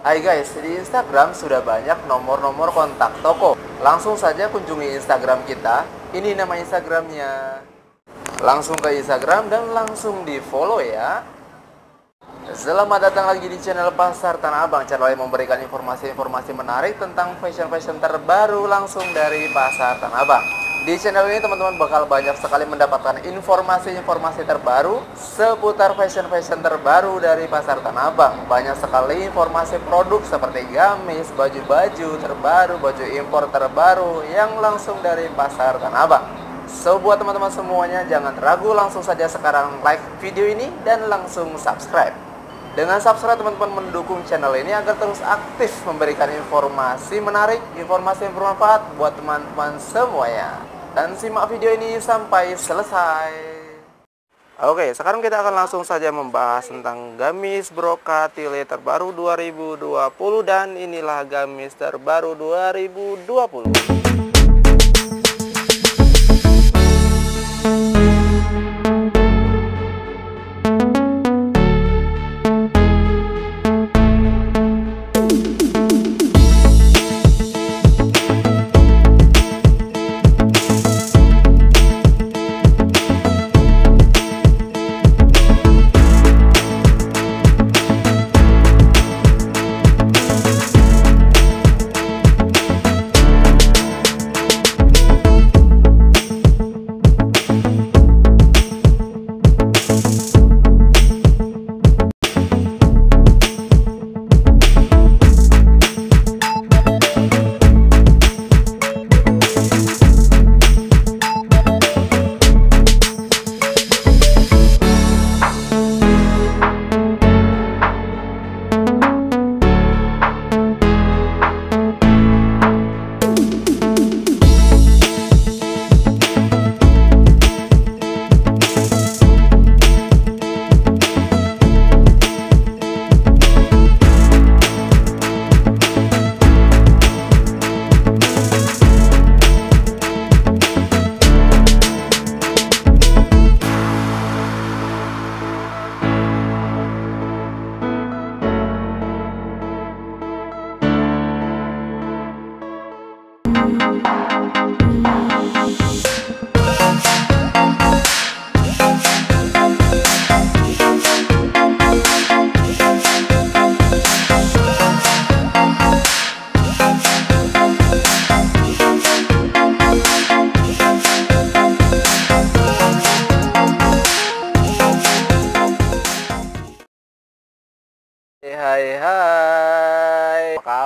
Hai guys, di Instagram sudah banyak nomor-nomor kontak toko. Langsung saja kunjungi Instagram kita. Ini nama Instagramnya. Langsung ke Instagram dan langsung di follow ya. Selamat datang lagi di channel Pasar Tanah Abang, channel yang memberikan informasi-informasi menarik tentang fashion-fashion terbaru langsung dari Pasar Tanah Abang. Di channel ini teman-teman bakal banyak sekali mendapatkan informasi-informasi terbaru seputar fashion-fashion terbaru dari pasar Tanah Abang. Banyak sekali informasi produk seperti gamis, baju-baju terbaru, baju impor terbaru yang langsung dari pasar Tanah Abang. So buat teman-teman semuanya jangan ragu langsung saja sekarang like video ini dan langsung subscribe. Dengan subscribe teman-teman mendukung channel ini agar terus aktif memberikan informasi menarik, informasi yang bermanfaat buat teman-teman semuanya. Dan simak video ini sampai selesai. Oke, sekarang kita akan langsung saja membahas tentang gamis brokatile terbaru 2020 dan inilah gamis terbaru 2020.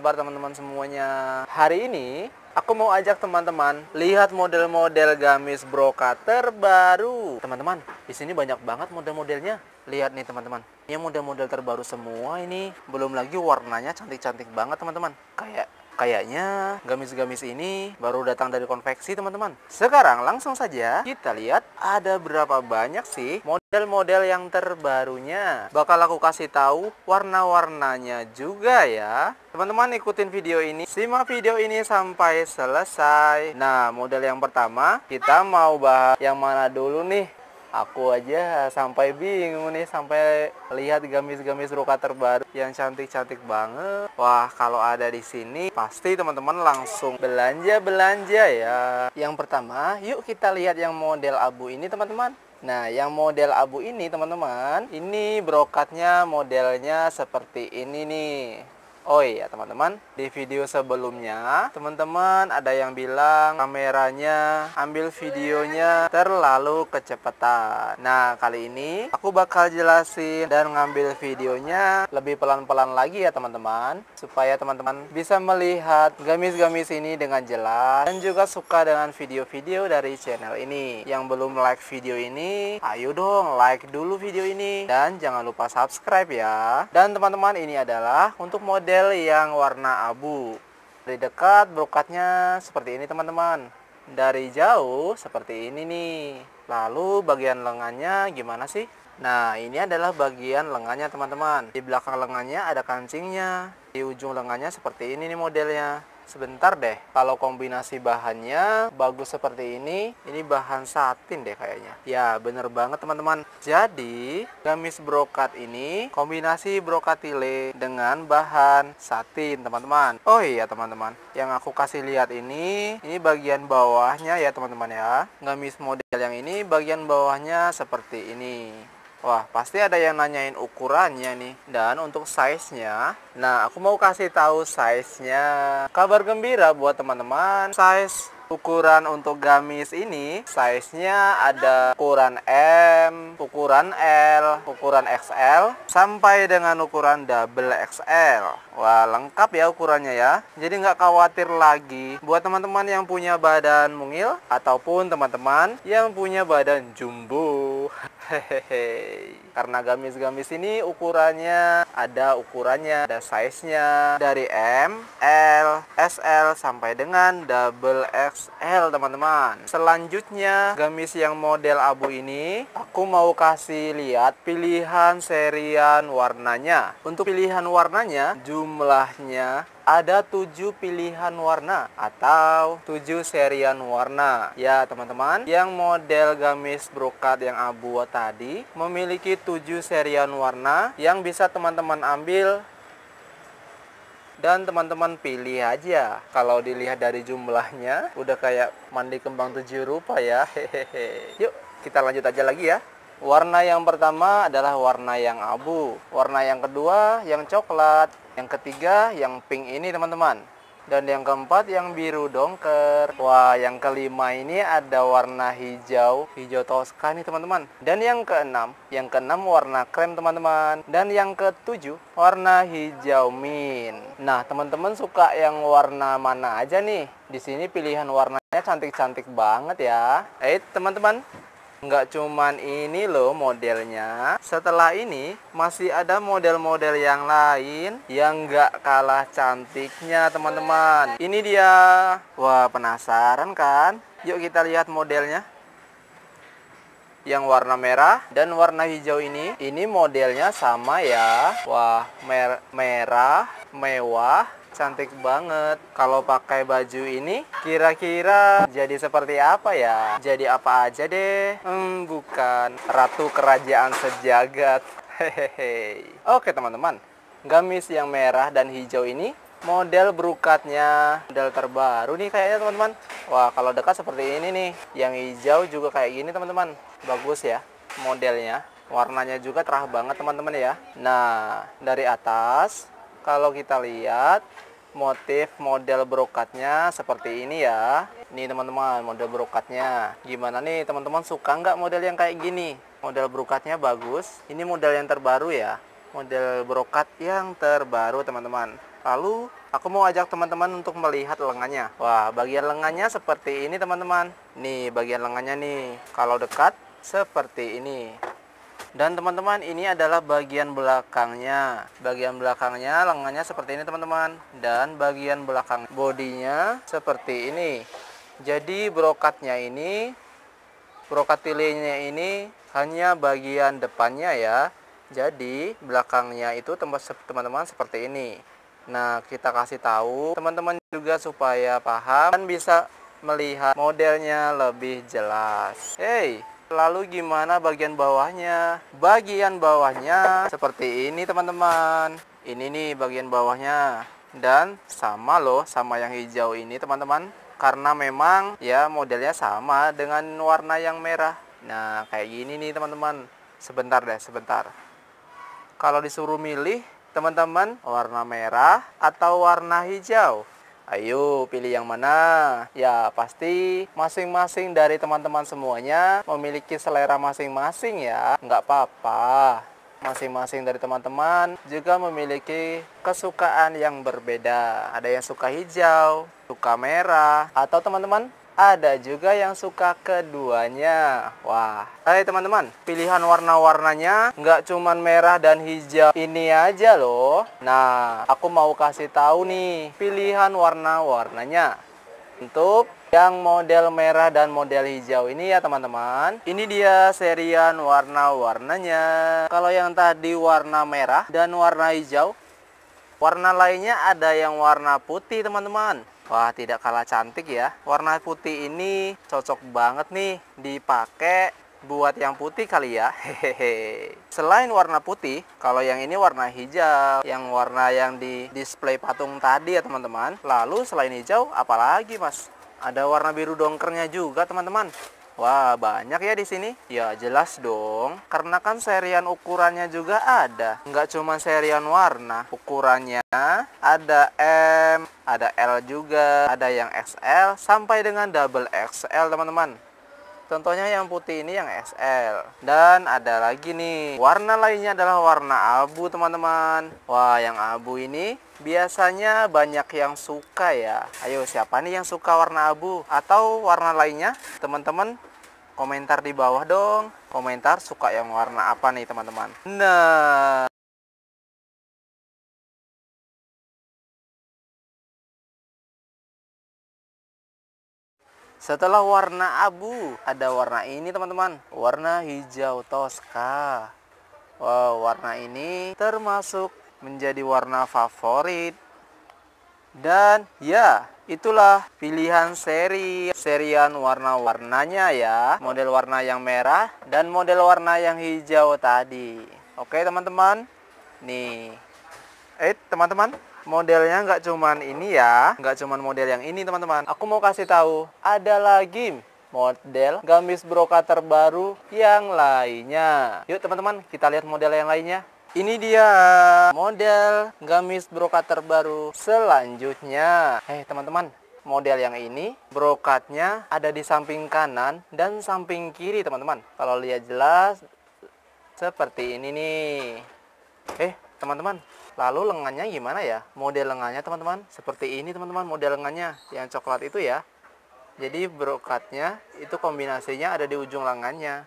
kabar teman-teman semuanya? Hari ini aku mau ajak teman-teman lihat model-model gamis brokat terbaru. Teman-teman, di sini banyak banget model-modelnya. Lihat nih teman-teman. Ini model-model terbaru semua ini. Belum lagi warnanya cantik-cantik banget teman-teman. Kayak Kayaknya gamis-gamis ini baru datang dari konveksi teman-teman. Sekarang langsung saja kita lihat ada berapa banyak sih model-model yang terbarunya. Bakal aku kasih tahu warna-warnanya juga ya. Teman-teman ikutin video ini, simak video ini sampai selesai. Nah, model yang pertama kita mau bahas yang mana dulu nih? aku aja sampai bingung nih sampai lihat gamis-gamis ruka terbaru yang cantik-cantik banget. Wah, kalau ada di sini pasti teman-teman langsung belanja-belanja ya. Yang pertama, yuk kita lihat yang model abu ini teman-teman. Nah, yang model abu ini teman-teman, ini brokatnya modelnya seperti ini nih. Oh iya teman-teman, di video sebelumnya teman-teman ada yang bilang kameranya ambil videonya terlalu kecepatan. Nah kali ini aku bakal jelasin dan ngambil videonya lebih pelan-pelan lagi ya teman-teman. Supaya teman-teman bisa melihat gamis-gamis ini dengan jelas dan juga suka dengan video-video dari channel ini. Yang belum like video ini, ayo dong like dulu video ini. Dan jangan lupa subscribe ya. Dan teman-teman ini adalah untuk mode model yang warna abu. Dari dekat brokatnya seperti ini teman-teman. Dari jauh seperti ini nih. Lalu bagian lengannya gimana sih? Nah ini adalah bagian lengannya teman-teman. Di belakang lengannya ada kancingnya. Di ujung lengannya seperti ini nih modelnya sebentar deh kalau kombinasi bahannya bagus seperti ini ini bahan satin deh kayaknya ya bener banget teman-teman jadi gamis brokat ini kombinasi brokatile dengan bahan satin teman-teman oh iya teman-teman yang aku kasih lihat ini ini bagian bawahnya ya teman-teman ya gamis model yang ini bagian bawahnya seperti ini Wah, pasti ada yang nanyain ukurannya nih dan untuk size-nya. Nah, aku mau kasih tahu size-nya. Kabar gembira buat teman-teman, size ukuran untuk gamis ini size-nya ada ukuran M, ukuran L, ukuran XL sampai dengan ukuran double XL. Wah, lengkap ya ukurannya ya. Jadi nggak khawatir lagi buat teman-teman yang punya badan mungil ataupun teman-teman yang punya badan jumbo. Hehehe. Karena gamis-gamis ini ukurannya ada ukurannya, ada size-nya dari M, L, SL sampai dengan double XL, teman-teman. Selanjutnya, gamis yang model abu ini aku mau kasih lihat pilihan serian warnanya. Untuk pilihan warnanya, jumlahnya ada tujuh pilihan warna atau tujuh serian warna. Ya, teman-teman, yang model gamis brokat yang abu tadi memiliki tujuh serian warna yang bisa teman-teman ambil dan teman-teman pilih aja kalau dilihat dari jumlahnya udah kayak mandi kembang tujuh rupa ya hehehe yuk kita lanjut aja lagi ya Warna yang pertama adalah warna yang abu, warna yang kedua yang coklat, yang ketiga yang pink ini teman-teman. Dan yang keempat yang biru dongker. Wah, yang kelima ini ada warna hijau, hijau toska nih teman-teman. Dan yang keenam, yang keenam warna krem teman-teman. Dan yang ketujuh warna hijau mint. Nah, teman-teman suka yang warna mana aja nih? Di sini pilihan warnanya cantik-cantik banget ya. Eh, teman-teman, Nggak cuman ini loh modelnya. Setelah ini masih ada model-model yang lain yang nggak kalah cantiknya teman-teman. Ini dia. Wah penasaran kan? Yuk kita lihat modelnya. Yang warna merah dan warna hijau ini. Ini modelnya sama ya. Wah mer merah, mewah, cantik banget. Kalau pakai baju ini, kira-kira jadi seperti apa ya? Jadi apa aja deh? Hmm, bukan. Ratu kerajaan sejagat. Hehehe. Oke teman-teman, gamis yang merah dan hijau ini model berukatnya model terbaru nih kayaknya teman-teman wah kalau dekat seperti ini nih yang hijau juga kayak gini teman-teman bagus ya modelnya warnanya juga terah banget teman-teman ya nah dari atas kalau kita lihat motif model brokatnya seperti ini ya ini teman-teman model brokatnya gimana nih teman-teman suka nggak model yang kayak gini model brokatnya bagus ini model yang terbaru ya model brokat yang terbaru teman-teman lalu aku mau ajak teman-teman untuk melihat lengannya wah bagian lengannya seperti ini teman-teman nih bagian lengannya nih kalau dekat seperti ini dan teman-teman ini adalah bagian belakangnya. Bagian belakangnya lengannya seperti ini teman-teman. Dan bagian belakang bodinya seperti ini. Jadi brokatnya ini, brokat tilinya ini hanya bagian depannya ya. Jadi belakangnya itu tempat teman-teman seperti ini. Nah kita kasih tahu teman-teman juga supaya paham dan bisa melihat modelnya lebih jelas. Hey, Lalu gimana bagian bawahnya? Bagian bawahnya seperti ini teman-teman. Ini nih bagian bawahnya. Dan sama loh sama yang hijau ini teman-teman. Karena memang ya modelnya sama dengan warna yang merah. Nah kayak gini nih teman-teman. Sebentar deh, sebentar. Kalau disuruh milih teman-teman warna merah atau warna hijau? Ayo pilih yang mana? Ya pasti masing-masing dari teman-teman semuanya memiliki selera masing-masing ya. Nggak apa-apa. Masing-masing dari teman-teman juga memiliki kesukaan yang berbeda. Ada yang suka hijau, suka merah, atau teman-teman ada juga yang suka keduanya. Wah, hai eh, hey, teman-teman, pilihan warna-warnanya nggak cuman merah dan hijau ini aja loh. Nah, aku mau kasih tahu nih pilihan warna-warnanya. Untuk yang model merah dan model hijau ini ya teman-teman Ini dia serian warna-warnanya Kalau yang tadi warna merah dan warna hijau Warna lainnya ada yang warna putih teman-teman Wah, tidak kalah cantik ya. Warna putih ini cocok banget nih dipakai buat yang putih kali ya. Hehehe. Selain warna putih, kalau yang ini warna hijau, yang warna yang di display patung tadi ya, teman-teman. Lalu selain hijau, apalagi, Mas? Ada warna biru dongkernya juga, teman-teman. Wah, banyak ya di sini? Ya, jelas dong. Karena kan serian ukurannya juga ada. Nggak cuma serian warna. Ukurannya ada M, ada L juga, ada yang XL, sampai dengan double XL, teman-teman. Contohnya yang putih ini yang XL. Dan ada lagi nih, warna lainnya adalah warna abu, teman-teman. Wah, yang abu ini biasanya banyak yang suka ya. Ayo, siapa nih yang suka warna abu atau warna lainnya? Teman-teman komentar di bawah dong. Komentar suka yang warna apa nih teman-teman. Nah. Setelah warna abu, ada warna ini teman-teman. Warna hijau toska. Wow, warna ini termasuk menjadi warna favorit. Dan ya, Itulah pilihan seri, serian warna-warnanya ya. Model warna yang merah dan model warna yang hijau tadi. Oke teman-teman, nih. Eh teman-teman, modelnya nggak cuman ini ya, nggak cuman model yang ini teman-teman. Aku mau kasih tahu, ada lagi model gamis brokat terbaru yang lainnya. Yuk teman-teman, kita lihat model yang lainnya. Ini dia model gamis brokat terbaru selanjutnya. Hei teman-teman, model yang ini brokatnya ada di samping kanan dan samping kiri teman-teman. Kalau lihat jelas seperti ini nih. Eh teman-teman, lalu lengannya gimana ya? Model lengannya teman-teman seperti ini teman-teman model lengannya yang coklat itu ya. Jadi brokatnya itu kombinasinya ada di ujung lengannya.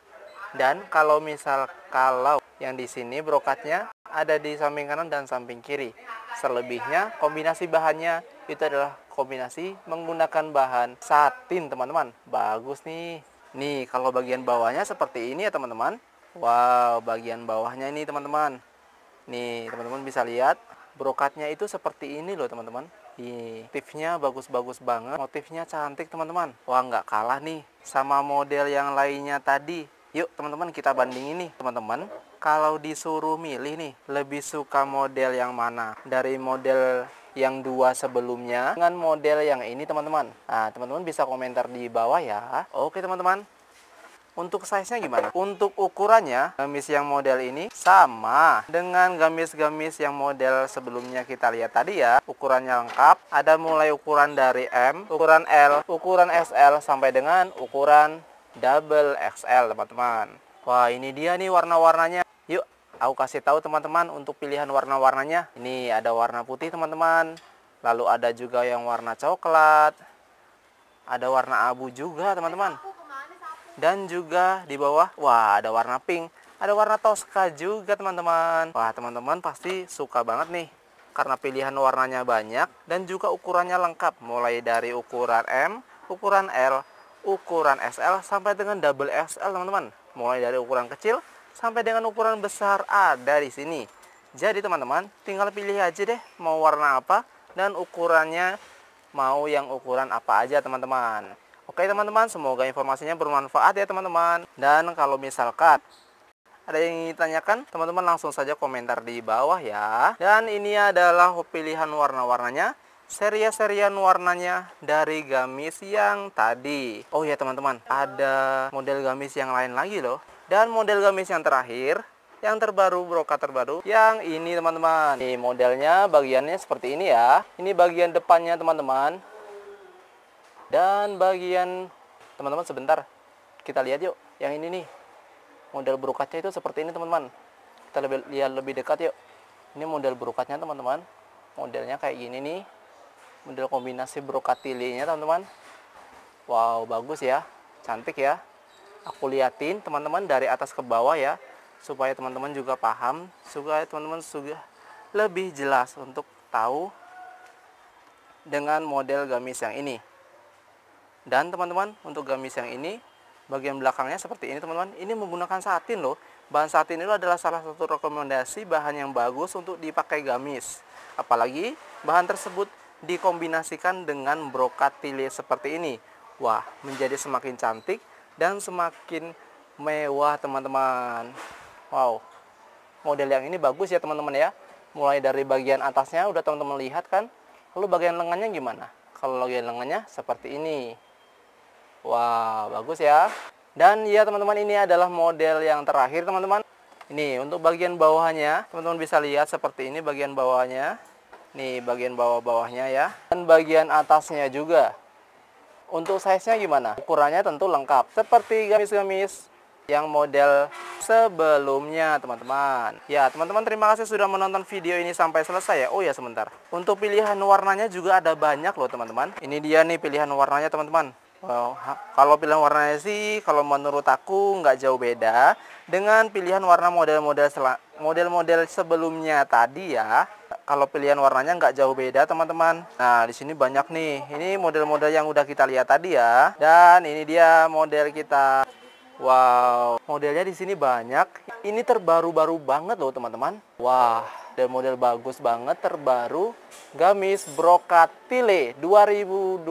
Dan kalau misal kalau yang di sini brokatnya ada di samping kanan dan samping kiri. Selebihnya kombinasi bahannya itu adalah kombinasi menggunakan bahan satin teman-teman. Bagus nih. Nih kalau bagian bawahnya seperti ini ya teman-teman. Wow bagian bawahnya ini teman-teman. Nih teman-teman bisa lihat brokatnya itu seperti ini loh teman-teman. Motifnya bagus-bagus banget, motifnya cantik teman-teman. Wah nggak kalah nih sama model yang lainnya tadi. Yuk teman-teman kita bandingin nih teman-teman kalau disuruh milih nih, lebih suka model yang mana? Dari model yang dua sebelumnya dengan model yang ini teman-teman. Nah, teman-teman bisa komentar di bawah ya. Oke teman-teman. Untuk size-nya gimana? Untuk ukurannya, gamis yang model ini sama dengan gamis-gamis yang model sebelumnya kita lihat tadi ya. Ukurannya lengkap, ada mulai ukuran dari M, ukuran L, ukuran SL, sampai dengan ukuran double XL teman-teman. Wah ini dia nih warna-warnanya. Yuk, aku kasih tahu teman-teman untuk pilihan warna-warnanya. Ini ada warna putih teman-teman, lalu ada juga yang warna coklat, ada warna abu juga teman-teman. Dan juga di bawah, wah ada warna pink, ada warna toska juga teman-teman. Wah teman-teman pasti suka banget nih. Karena pilihan warnanya banyak dan juga ukurannya lengkap. Mulai dari ukuran M, ukuran L, ukuran SL sampai dengan double SL teman-teman. Mulai dari ukuran kecil sampai dengan ukuran besar ada di sini. Jadi teman-teman, tinggal pilih aja deh mau warna apa dan ukurannya mau yang ukuran apa aja teman-teman. Oke teman-teman, semoga informasinya bermanfaat ya teman-teman. Dan kalau misalkan ada yang ingin ditanyakan, teman-teman langsung saja komentar di bawah ya. Dan ini adalah pilihan warna-warnanya, seria-serian warnanya dari gamis yang tadi. Oh ya teman-teman, ada model gamis yang lain lagi loh. Dan model gamis yang terakhir, yang terbaru, brokat terbaru, yang ini teman-teman. Ini modelnya bagiannya seperti ini ya. Ini bagian depannya teman-teman. Dan bagian, teman-teman sebentar, kita lihat yuk. Yang ini nih, model brokatnya itu seperti ini teman-teman. Kita lebih, lihat lebih dekat yuk. Ini model brokatnya teman-teman. Modelnya kayak gini nih. Model kombinasi brokat tilinya teman-teman. Wow, bagus ya. Cantik ya aku liatin teman-teman dari atas ke bawah ya supaya teman-teman juga paham supaya teman-teman sudah lebih jelas untuk tahu dengan model gamis yang ini dan teman-teman untuk gamis yang ini bagian belakangnya seperti ini teman-teman ini menggunakan satin loh bahan satin itu adalah salah satu rekomendasi bahan yang bagus untuk dipakai gamis apalagi bahan tersebut dikombinasikan dengan brokat tile seperti ini wah menjadi semakin cantik dan semakin mewah teman-teman wow model yang ini bagus ya teman-teman ya mulai dari bagian atasnya udah teman-teman lihat kan lalu bagian lengannya gimana kalau bagian lengannya seperti ini wow, bagus ya dan ya teman-teman ini adalah model yang terakhir teman-teman ini untuk bagian bawahnya teman-teman bisa lihat seperti ini bagian bawahnya nih bagian bawah-bawahnya ya dan bagian atasnya juga untuk size-nya gimana? Ukurannya tentu lengkap. Seperti gamis-gamis yang model sebelumnya teman-teman ya teman-teman terima kasih sudah menonton video ini sampai selesai ya oh ya sebentar untuk pilihan warnanya juga ada banyak loh teman-teman ini dia nih pilihan warnanya teman-teman wow. Oh, kalau pilihan warnanya sih kalau menurut aku nggak jauh beda dengan pilihan warna model-model model-model sebelumnya tadi ya kalau pilihan warnanya nggak jauh beda teman-teman nah di sini banyak nih ini model-model yang udah kita lihat tadi ya dan ini dia model kita wow modelnya di sini banyak ini terbaru-baru banget loh teman-teman wah dan model bagus banget terbaru gamis brokat tile 2020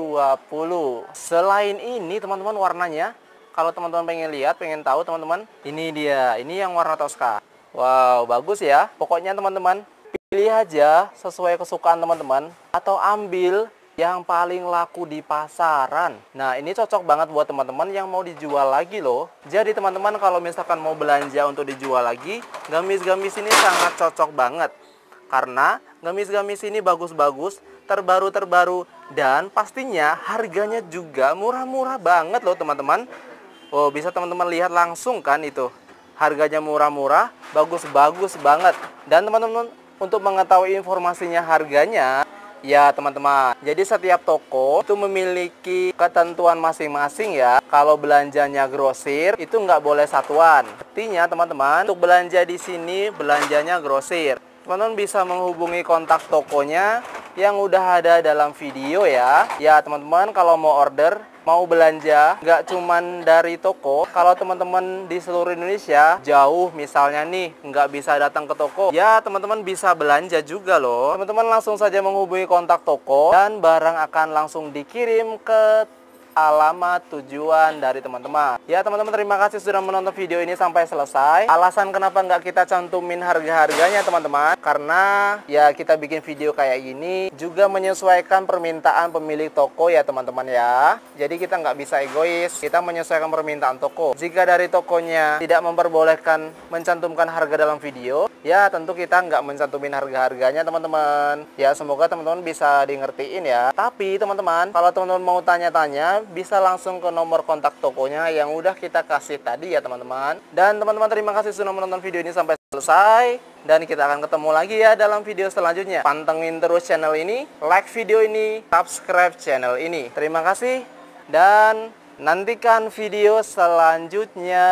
selain ini teman-teman warnanya kalau teman-teman pengen lihat pengen tahu teman-teman ini dia ini yang warna toska Wow, bagus ya. Pokoknya teman-teman, Pilih aja sesuai kesukaan teman-teman atau ambil yang paling laku di pasaran. Nah, ini cocok banget buat teman-teman yang mau dijual lagi loh. Jadi teman-teman kalau misalkan mau belanja untuk dijual lagi, gamis-gamis ini sangat cocok banget. Karena gamis-gamis ini bagus-bagus, terbaru-terbaru, dan pastinya harganya juga murah-murah banget loh teman-teman. Oh, bisa teman-teman lihat langsung kan itu. Harganya murah-murah, bagus-bagus banget. Dan teman-teman untuk mengetahui informasinya harganya, Ya teman-teman, jadi setiap toko itu memiliki ketentuan masing-masing ya Kalau belanjanya grosir, itu nggak boleh satuan Artinya teman-teman, untuk belanja di sini belanjanya grosir Teman-teman bisa menghubungi kontak tokonya yang udah ada dalam video ya Ya teman-teman, kalau mau order mau belanja nggak cuman dari toko kalau teman-teman di seluruh Indonesia jauh misalnya nih nggak bisa datang ke toko ya teman-teman bisa belanja juga loh teman-teman langsung saja menghubungi kontak toko dan barang akan langsung dikirim ke alamat tujuan dari teman-teman. Ya teman-teman terima kasih sudah menonton video ini sampai selesai. Alasan kenapa nggak kita cantumin harga-harganya teman-teman, karena ya kita bikin video kayak ini juga menyesuaikan permintaan pemilik toko ya teman-teman ya. Jadi kita nggak bisa egois, kita menyesuaikan permintaan toko. Jika dari tokonya tidak memperbolehkan mencantumkan harga dalam video, ya tentu kita nggak mencantumin harga-harganya teman-teman. Ya semoga teman-teman bisa ngertiin ya. Tapi teman-teman, kalau teman-teman mau tanya-tanya, bisa langsung ke nomor kontak tokonya yang udah kita kasih tadi ya teman-teman. Dan teman-teman terima kasih sudah menonton video ini sampai selesai. Dan kita akan ketemu lagi ya dalam video selanjutnya. Pantengin terus channel ini, like video ini, subscribe channel ini. Terima kasih dan nantikan video selanjutnya.